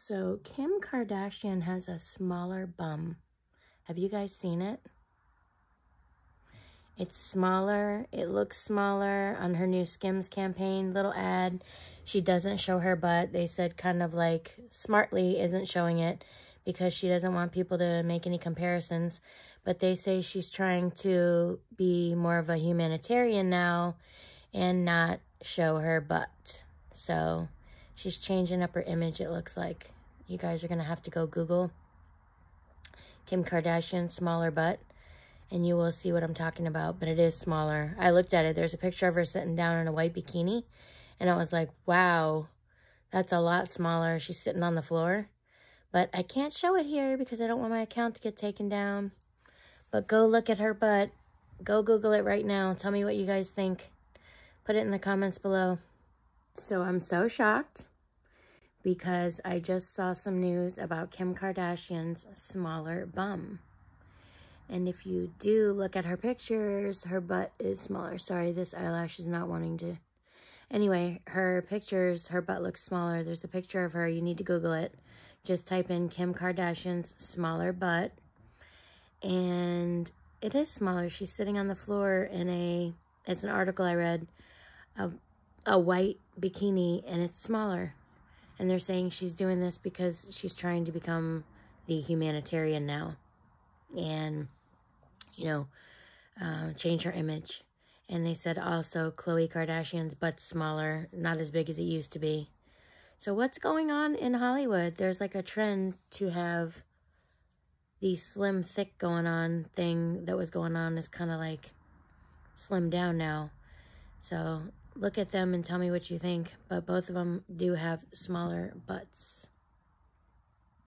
So Kim Kardashian has a smaller bum. Have you guys seen it? It's smaller. It looks smaller on her new Skims campaign. Little ad. She doesn't show her butt. They said kind of like smartly isn't showing it because she doesn't want people to make any comparisons. But they say she's trying to be more of a humanitarian now and not show her butt. So She's changing up her image, it looks like. You guys are going to have to go Google Kim Kardashian smaller butt and you will see what I'm talking about, but it is smaller. I looked at it. There's a picture of her sitting down in a white bikini, and I was like, wow, that's a lot smaller. She's sitting on the floor, but I can't show it here because I don't want my account to get taken down, but go look at her butt. Go Google it right now. Tell me what you guys think. Put it in the comments below. So I'm so shocked because I just saw some news about Kim Kardashian's smaller bum. And if you do look at her pictures, her butt is smaller. Sorry, this eyelash is not wanting to. Anyway, her pictures, her butt looks smaller. There's a picture of her. You need to Google it. Just type in Kim Kardashian's smaller butt. And it is smaller. She's sitting on the floor in a, it's an article I read, a, a white bikini, and it's smaller. And they're saying she's doing this because she's trying to become the humanitarian now. And, you know, uh, change her image. And they said also Khloe Kardashian's butt smaller, not as big as it used to be. So what's going on in Hollywood? There's like a trend to have the slim thick going on thing that was going on is kind of like slim down now. So Look at them and tell me what you think, but both of them do have smaller butts.